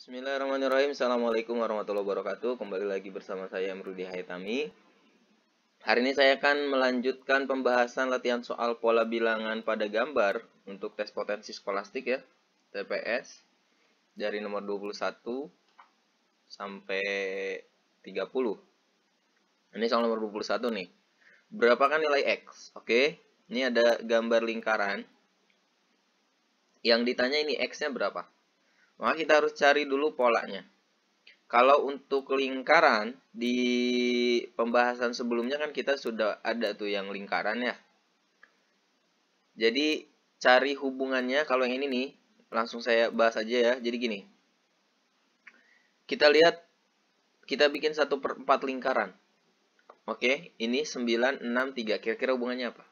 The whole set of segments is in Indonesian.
Bismillahirrahmanirrahim. Assalamualaikum warahmatullahi wabarakatuh. Kembali lagi bersama saya Emrudi Haitami. Hari ini saya akan melanjutkan pembahasan latihan soal pola bilangan pada gambar untuk tes potensi skolastik ya, TPS dari nomor 21 sampai 30. Ini soal nomor 21 nih. Berapa kan nilai X? Oke, ini ada gambar lingkaran. Yang ditanya ini X-nya berapa? Maka kita harus cari dulu polanya. Kalau untuk lingkaran, di pembahasan sebelumnya kan kita sudah ada tuh yang lingkaran ya. Jadi cari hubungannya, kalau yang ini nih, langsung saya bahas aja ya. Jadi gini, kita lihat, kita bikin 1 per 4 lingkaran. Oke, ini 9, 6, 3. Kira-kira hubungannya apa?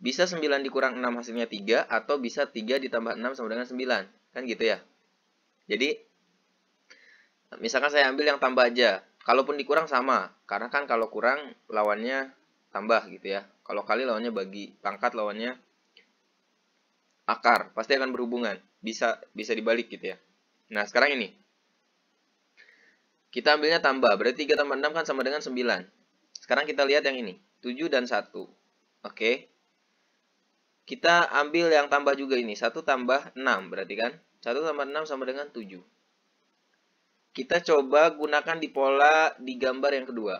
Bisa 9 dikurang 6 hasilnya 3 atau bisa 3 ditambah 6 sama dengan 9. Kan gitu ya. Jadi misalkan saya ambil yang tambah aja. Kalaupun dikurang sama, karena kan kalau kurang lawannya tambah gitu ya. Kalau kali lawannya bagi, pangkat lawannya akar, pasti akan berhubungan. Bisa bisa dibalik gitu ya. Nah, sekarang ini. Kita ambilnya tambah, berarti 3 tambah 6 kan sama dengan 9. Sekarang kita lihat yang ini, 7 dan 1. Oke. Kita ambil yang tambah juga ini, 1 tambah 6 berarti kan 1 tambah 6 sama dengan 7. Kita coba gunakan di pola di gambar yang kedua.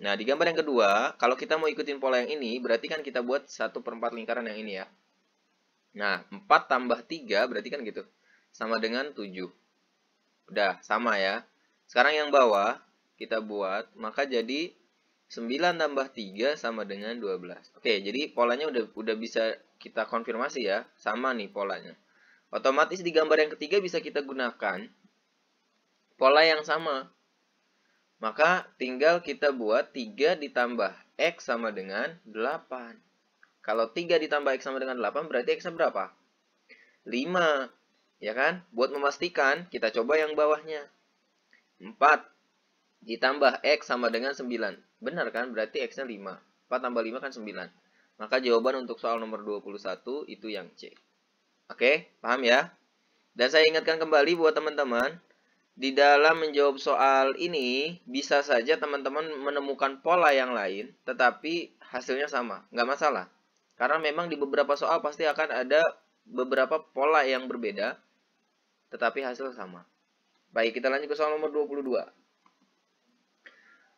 Nah, di gambar yang kedua, kalau kita mau ikutin pola yang ini, berarti kan kita buat 1 per 4 lingkaran yang ini ya. Nah, 4 tambah 3 berarti kan gitu. Sama dengan 7. Udah, sama ya. Sekarang yang bawah, kita buat, maka jadi 9 tambah 3 sama dengan 12. Oke, jadi polanya udah udah bisa kita konfirmasi ya. Sama nih polanya. Otomatis di gambar yang ketiga bisa kita gunakan pola yang sama. Maka tinggal kita buat 3 ditambah X sama dengan 8. Kalau 3 ditambah X sama dengan 8 berarti x berapa? 5. Ya kan? Buat memastikan kita coba yang bawahnya. 4 ditambah X sama dengan 9. Benar kan? Berarti X-nya 5. 4 tambah 5 kan 9. Maka jawaban untuk soal nomor 21 itu yang C. Oke, paham ya? Dan saya ingatkan kembali buat teman-teman, di dalam menjawab soal ini, bisa saja teman-teman menemukan pola yang lain, tetapi hasilnya sama, nggak masalah. Karena memang di beberapa soal pasti akan ada beberapa pola yang berbeda, tetapi hasil sama. Baik, kita lanjut ke soal nomor 22.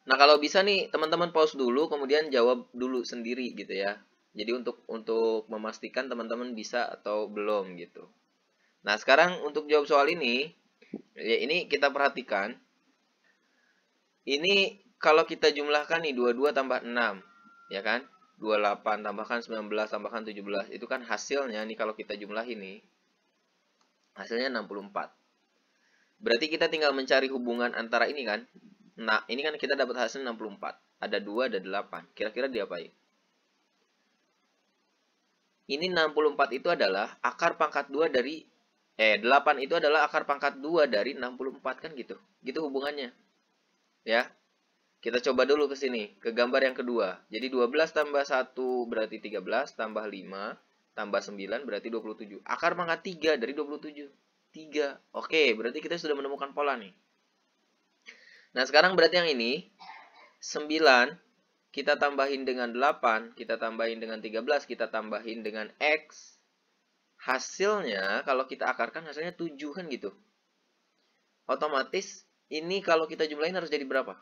Nah, kalau bisa nih, teman-teman pause dulu, kemudian jawab dulu sendiri gitu ya. Jadi untuk untuk memastikan teman-teman bisa atau belum gitu. Nah, sekarang untuk jawab soal ini, ya ini kita perhatikan. Ini kalau kita jumlahkan nih 22 tambah 6, ya kan? 28 tambahkan 19 tambahkan 17, itu kan hasilnya nih kalau kita jumlah ini Hasilnya 64. Berarti kita tinggal mencari hubungan antara ini kan? Nah, ini kan kita dapat hasil 64. Ada 2, ada 8. Kira-kira diapain? Ini 64 itu adalah akar pangkat 2 dari eh 8 itu adalah akar pangkat 2 dari 64 kan gitu. Gitu hubungannya. Ya. Kita coba dulu ke sini, ke gambar yang kedua. Jadi 12 tambah 1 berarti 13, tambah 5, tambah 9 berarti 27. Akar pangkat 3 dari 27. 3. Oke, berarti kita sudah menemukan pola nih. Nah, sekarang berarti yang ini 9 kita tambahin dengan 8, kita tambahin dengan 13, kita tambahin dengan X, hasilnya kalau kita akarkan hasilnya 7 kan gitu. Otomatis ini kalau kita jumlahin harus jadi berapa?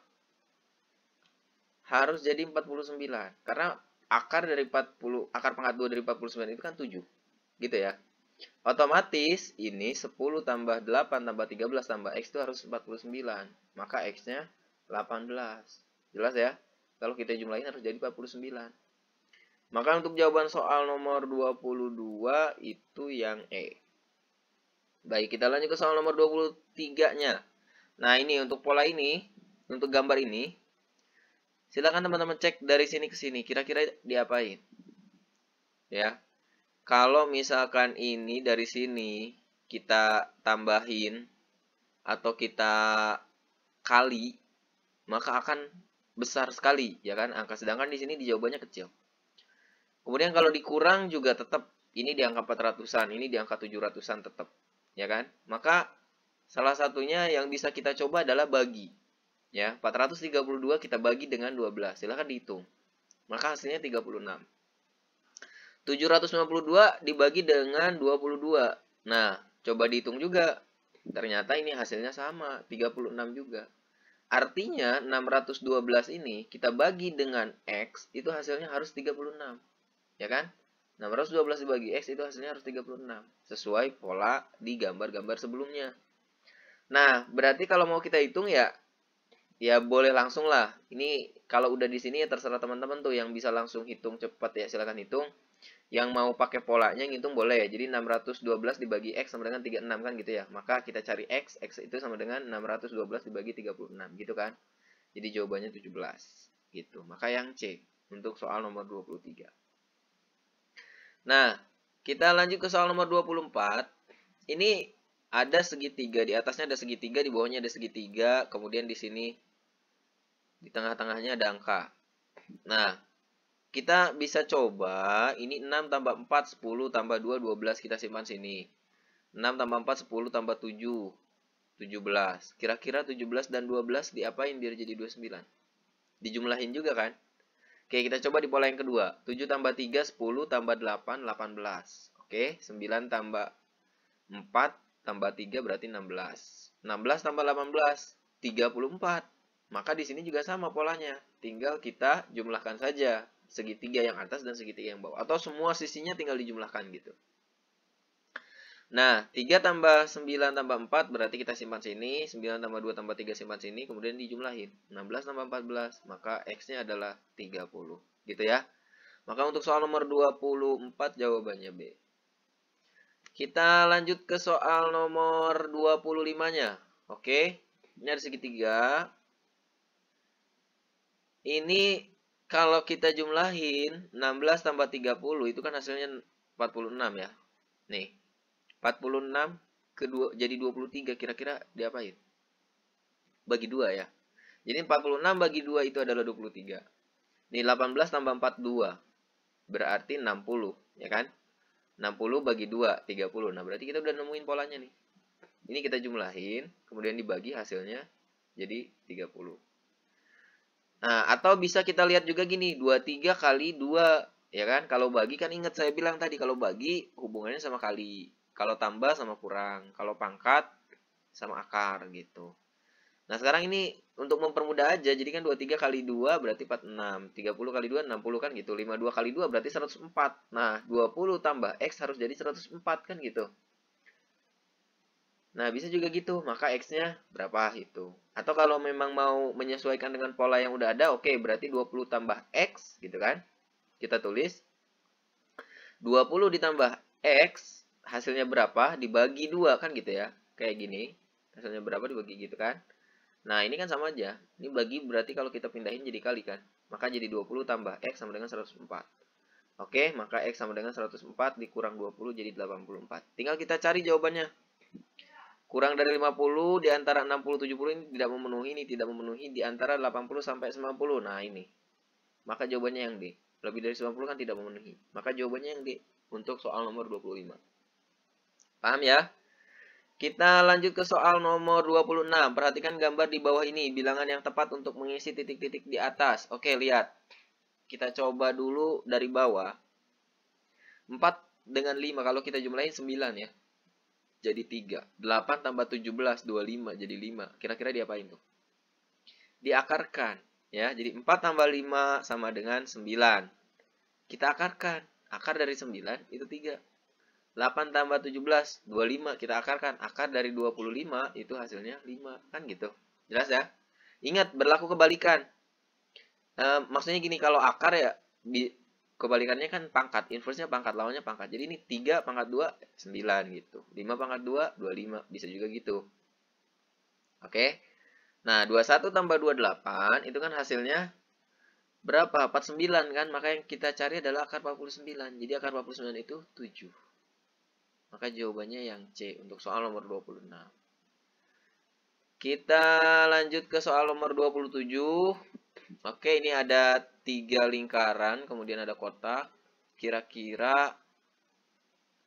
Harus jadi 49. Karena akar dari 40 akar pangkat 2 dari 49 itu kan 7. Gitu ya. Otomatis ini 10 tambah 8 tambah 13 tambah X itu harus 49. Maka X-nya 18. Jelas ya? Kalau kita jumlahin harus jadi 49. Maka untuk jawaban soal nomor 22 itu yang E. Baik, kita lanjut ke soal nomor 23-nya. Nah, ini untuk pola ini, untuk gambar ini, silakan teman-teman cek dari sini ke sini, kira-kira diapain. Ya. Kalau misalkan ini dari sini kita tambahin atau kita kali, maka akan besar sekali, ya kan? Angka sedangkan di sini di jawabannya kecil. Kemudian kalau dikurang juga tetap ini di angka 400-an, ini di angka 700-an tetap, ya kan? Maka salah satunya yang bisa kita coba adalah bagi. Ya, 432 kita bagi dengan 12. Silahkan dihitung. Maka hasilnya 36. 752 dibagi dengan 22. Nah, coba dihitung juga. Ternyata ini hasilnya sama, 36 juga. Artinya 612 ini kita bagi dengan X itu hasilnya harus 36. Ya kan? 612 dibagi X itu hasilnya harus 36. Sesuai pola di gambar-gambar sebelumnya. Nah, berarti kalau mau kita hitung ya, ya boleh langsung lah. Ini kalau udah di sini ya terserah teman-teman tuh yang bisa langsung hitung cepat ya silahkan hitung yang mau pakai polanya ngitung boleh. ya Jadi 612 dibagi X sama dengan 36 kan gitu ya. Maka kita cari X, X itu sama dengan 612 dibagi 36 gitu kan. Jadi jawabannya 17 gitu. Maka yang C untuk soal nomor 23. Nah, kita lanjut ke soal nomor 24. Ini ada segitiga, di atasnya ada segitiga, di bawahnya ada segitiga, kemudian di sini di tengah-tengahnya ada angka. Nah, kita bisa coba, ini 6 tambah 4, 10 tambah 2, 12. Kita simpan sini. 6 tambah 4, 10 tambah 7, 17. Kira-kira 17 dan 12 diapain biar jadi 29? Dijumlahin juga kan? Oke, kita coba di pola yang kedua. 7 tambah 3, 10 tambah 8, 18. Oke, 9 tambah 4 tambah 3 berarti 16. 16 tambah 18, 34. Maka di sini juga sama polanya. Tinggal kita jumlahkan saja segitiga yang atas dan segitiga yang bawah. Atau semua sisinya tinggal dijumlahkan gitu. Nah, 3 tambah 9 tambah 4 berarti kita simpan sini. 9 tambah 2 tambah 3 simpan sini. Kemudian dijumlahin. 16 tambah 14. Maka X-nya adalah 30. Gitu ya. Maka untuk soal nomor 24 jawabannya B. Kita lanjut ke soal nomor 25-nya. Oke. Ini ada segitiga. Ini kalau kita jumlahin 16 tambah 30 itu kan hasilnya 46 ya. Nih. 46 ke 2, jadi 23 kira-kira diapain? Bagi dua ya. Jadi 46 bagi dua itu adalah 23. Nih 18 tambah 42 berarti 60 ya kan? 60 bagi 2 30. Nah, berarti kita udah nemuin polanya nih. Ini kita jumlahin, kemudian dibagi hasilnya jadi 30. Nah, atau bisa kita lihat juga gini, 23 kali 2, ya kan? Kalau bagi kan ingat saya bilang tadi, kalau bagi hubungannya sama kali. Kalau tambah sama kurang, kalau pangkat sama akar gitu. Nah, sekarang ini untuk mempermudah aja, jadi kan 23 kali 2 berarti 46, 30 kali 2 60 kan gitu, 52 kali 2 berarti 104. Nah, 20 tambah X harus jadi 104 kan gitu. Nah, bisa juga gitu. Maka X-nya berapa itu. Atau kalau memang mau menyesuaikan dengan pola yang udah ada, oke, okay, berarti 20 tambah X, gitu kan. Kita tulis. 20 ditambah X, hasilnya berapa, dibagi 2, kan gitu ya. Kayak gini. Hasilnya berapa dibagi gitu kan. Nah, ini kan sama aja. Ini bagi berarti kalau kita pindahin jadi kali kan. Maka jadi 20 tambah X sama dengan 104. Oke, maka X sama dengan 104 dikurang 20 jadi 84. Tinggal kita cari jawabannya. Kurang dari 50 di antara 60 70 ini tidak memenuhi ini tidak memenuhi di antara 80 sampai 90. Nah, ini. Maka jawabannya yang D. Lebih dari 90 kan tidak memenuhi. Maka jawabannya yang D untuk soal nomor 25. Paham ya? Kita lanjut ke soal nomor 26. Perhatikan gambar di bawah ini, bilangan yang tepat untuk mengisi titik-titik di atas. Oke, lihat. Kita coba dulu dari bawah. 4 dengan 5, kalau kita jumlahin 9 ya jadi 3. 8 tambah 17, 25 jadi 5. Kira-kira diapain tuh? Diakarkan. ya. Jadi 4 tambah 5 sama dengan 9. Kita akarkan. Akar dari 9 itu 3. 8 tambah 17, 25. Kita akarkan. Akar dari 25 itu hasilnya 5. Kan gitu. Jelas ya? Ingat, berlaku kebalikan. E, maksudnya gini, kalau akar ya kebalikannya kan pangkat inverse-nya pangkat lawannya pangkat jadi ini 3 pangkat 2 9 gitu 5 pangkat 2 25 bisa juga gitu oke okay? nah 21 tambah 28 itu kan hasilnya berapa 49 kan maka yang kita cari adalah akar 49 jadi akar 49 itu 7 maka jawabannya yang C untuk soal nomor 26 kita lanjut ke soal nomor 27. Oke, ini ada tiga lingkaran, kemudian ada kotak. Kira-kira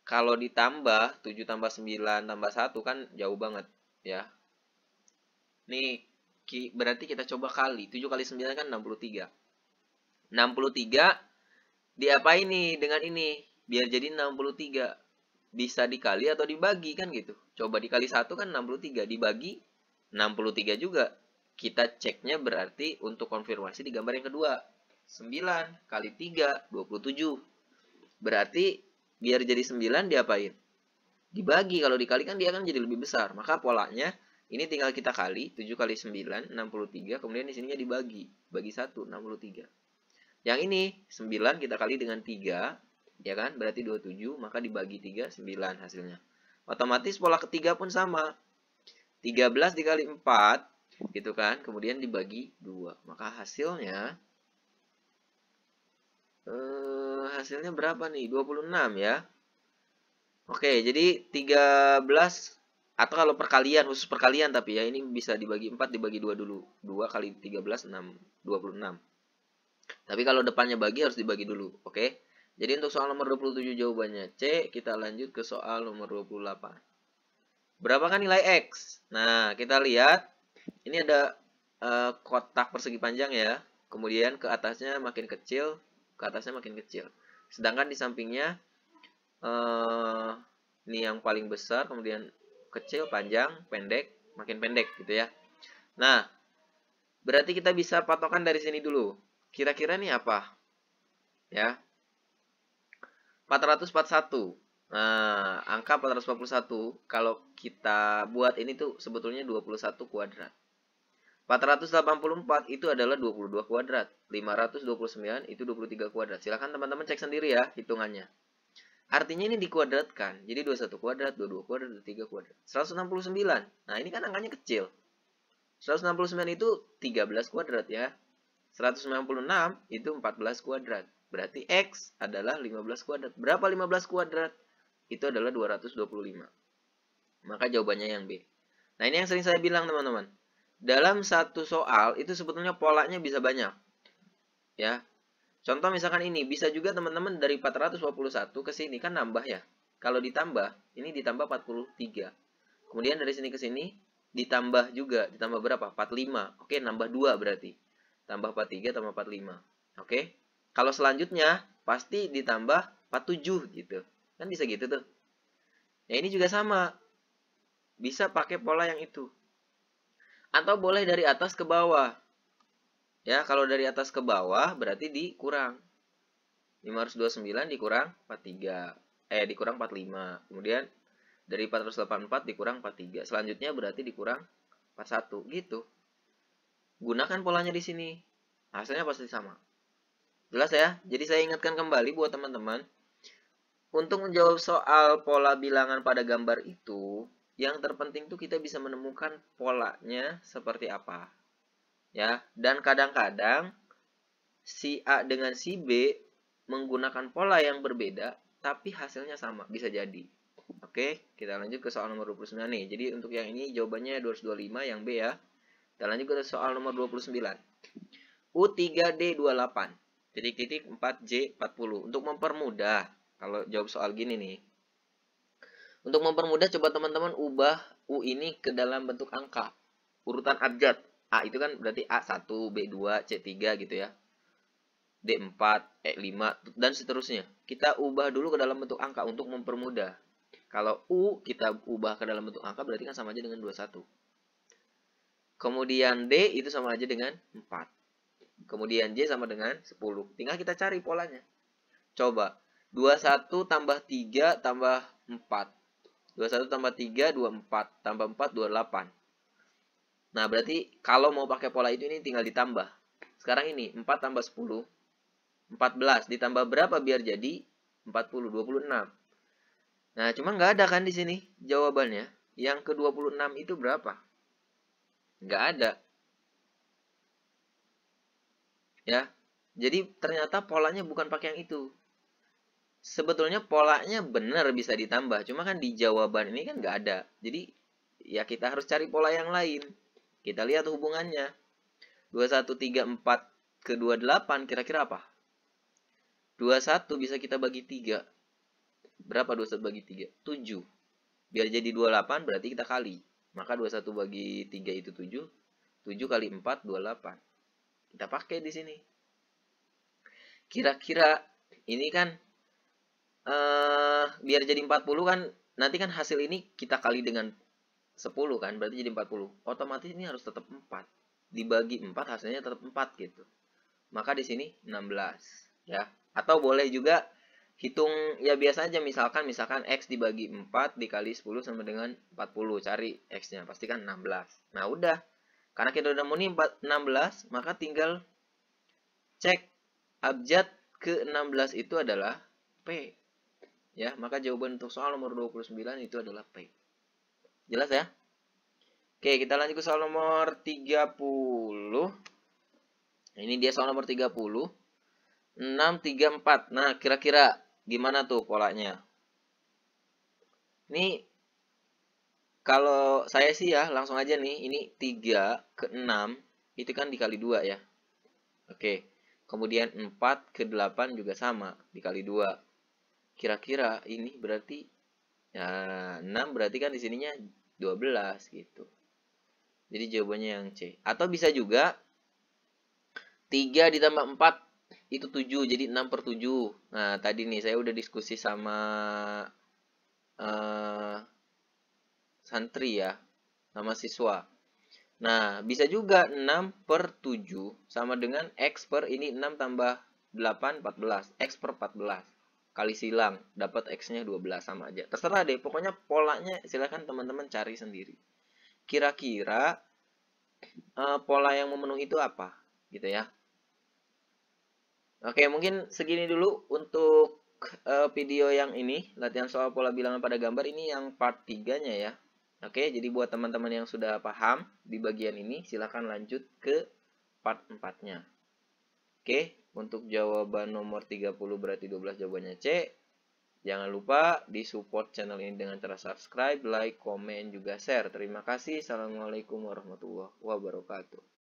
kalau ditambah 7 tambah 9 tambah 1 kan jauh banget ya. Nih, berarti kita coba kali. 7 kali 9 kan 63. 63 diapain nih dengan ini? Biar jadi 63. Bisa dikali atau dibagi kan gitu. Coba dikali 1 kan 63. Dibagi 63 juga. Kita ceknya berarti untuk konfirmasi di gambar yang kedua. 9 kali 3, 27. Berarti biar jadi 9 diapain? Dibagi, kalau dikalikan dia akan jadi lebih besar. Maka polanya ini tinggal kita kali 7 kali 9 63 kemudian di sininya dibagi bagi 1 63. Yang ini 9 kita kali dengan 3 ya kan berarti 27 maka dibagi 3 9 hasilnya. Otomatis pola ketiga pun sama. 13 dikali 4 gitu kan kemudian dibagi 2 maka hasilnya eh, hasilnya berapa nih 26 ya oke jadi 13 atau kalau perkalian khusus perkalian tapi ya ini bisa dibagi 4 dibagi 2 dulu 2 kali 13 6 26 tapi kalau depannya bagi harus dibagi dulu oke jadi untuk soal nomor 27 jawabannya C kita lanjut ke soal nomor 28 Berapa kan nilai X? Nah, kita lihat. Ini ada uh, kotak persegi panjang ya. Kemudian ke atasnya makin kecil, ke atasnya makin kecil. Sedangkan di sampingnya, uh, ini yang paling besar, kemudian kecil, panjang, pendek, makin pendek gitu ya. Nah, berarti kita bisa patokan dari sini dulu. Kira-kira ini apa? Ya. 441. Nah, angka 441 kalau kita buat ini tuh sebetulnya 21 kuadrat. 484 itu adalah 22 kuadrat. 529 itu 23 kuadrat. Silahkan teman-teman cek sendiri ya hitungannya. Artinya ini dikuadratkan. Jadi 21 kuadrat, 22 kuadrat, 23 kuadrat. 169. Nah, ini kan angkanya kecil. 169 itu 13 kuadrat ya. 196 itu 14 kuadrat. Berarti X adalah 15 kuadrat. Berapa 15 kuadrat? itu adalah 225. Maka jawabannya yang B. Nah, ini yang sering saya bilang, teman-teman. Dalam satu soal itu sebetulnya polanya bisa banyak. Ya. Contoh misalkan ini, bisa juga teman-teman dari 421 ke sini kan nambah ya. Kalau ditambah, ini ditambah 43. Kemudian dari sini ke sini ditambah juga, ditambah berapa? 45. Oke, nambah 2 berarti. Tambah 43 tambah 45. Oke. Kalau selanjutnya pasti ditambah 47 gitu. Kan bisa gitu tuh. Ya ini juga sama. Bisa pakai pola yang itu. Atau boleh dari atas ke bawah. Ya, kalau dari atas ke bawah berarti dikurang. 529 dikurang 43. Eh, dikurang 45. Kemudian dari 484 dikurang 43. Selanjutnya berarti dikurang 41 gitu. Gunakan polanya di sini. Hasilnya pasti sama. Jelas ya? Jadi saya ingatkan kembali buat teman-teman untuk menjawab soal pola bilangan pada gambar itu, yang terpenting tuh kita bisa menemukan polanya seperti apa. Ya, dan kadang-kadang si A dengan si B menggunakan pola yang berbeda tapi hasilnya sama, bisa jadi. Oke, kita lanjut ke soal nomor 29 nih. Jadi untuk yang ini jawabannya 225 yang B ya. Kita lanjut ke soal nomor 29. U3D28. Titik-titik 4J40. Untuk mempermudah, kalau jawab soal gini nih. Untuk mempermudah coba teman-teman ubah U ini ke dalam bentuk angka. Urutan abjad. A itu kan berarti A1, B2, C3 gitu ya. D4, E5, e dan seterusnya. Kita ubah dulu ke dalam bentuk angka untuk mempermudah. Kalau U kita ubah ke dalam bentuk angka berarti kan sama aja dengan 21. Kemudian D itu sama aja dengan 4. Kemudian J sama dengan 10. Tinggal kita cari polanya. Coba 21 tambah 3 tambah 4. 21 tambah 3, 24. Tambah 4, 28. Nah, berarti kalau mau pakai pola itu ini tinggal ditambah. Sekarang ini, 4 tambah 10. 14. Ditambah berapa biar jadi? 40, 26. Nah, cuma nggak ada kan di sini jawabannya. Yang ke-26 itu berapa? Nggak ada. Ya, jadi ternyata polanya bukan pakai yang itu sebetulnya polanya benar bisa ditambah. Cuma kan di jawaban ini kan nggak ada. Jadi ya kita harus cari pola yang lain. Kita lihat hubungannya. 2134 ke 28 kira-kira apa? 21 bisa kita bagi 3. Berapa 21 bagi 3? 7. Biar jadi 28 berarti kita kali. Maka 21 bagi 3 itu 7. 7 kali 4, 28. Kita pakai di sini. Kira-kira ini kan uh, biar jadi 40 kan nanti kan hasil ini kita kali dengan 10 kan berarti jadi 40 otomatis ini harus tetap 4 dibagi 4 hasilnya tetap 4 gitu maka di sini 16 ya atau boleh juga hitung ya biasa aja misalkan misalkan x dibagi 4 dikali 10 sama dengan 40 cari x-nya pasti kan 16 nah udah karena kita udah muni 16 maka tinggal cek abjad ke 16 itu adalah P Ya, maka jawaban untuk soal nomor 29 itu adalah P. Jelas ya? Oke, kita lanjut ke soal nomor 30. Ini dia soal nomor 30. 6, 3, 4 Nah, kira-kira gimana tuh polanya? Ini kalau saya sih ya langsung aja nih, ini 3 ke 6 itu kan dikali 2 ya. Oke. Kemudian 4 ke 8 juga sama, dikali 2 kira-kira ini berarti ya, 6 berarti kan di sininya 12 gitu. Jadi jawabannya yang C. Atau bisa juga 3 ditambah 4 itu 7. Jadi 6 per 7. Nah tadi nih saya udah diskusi sama uh, santri ya. Sama siswa. Nah bisa juga 6 per 7 sama dengan X per ini 6 tambah 8 14. X per 14 kali silang dapat x-nya 12 sama aja. Terserah deh, pokoknya polanya silahkan teman-teman cari sendiri. Kira-kira uh, pola yang memenuhi itu apa gitu ya. Oke, mungkin segini dulu untuk uh, video yang ini, latihan soal pola bilangan pada gambar ini yang part 3-nya ya. Oke, jadi buat teman-teman yang sudah paham di bagian ini, silahkan lanjut ke part 4-nya. Oke, untuk jawaban nomor 30 berarti 12 jawabannya C. Jangan lupa di support channel ini dengan cara subscribe, like, komen, juga share. Terima kasih. Assalamualaikum warahmatullahi wabarakatuh.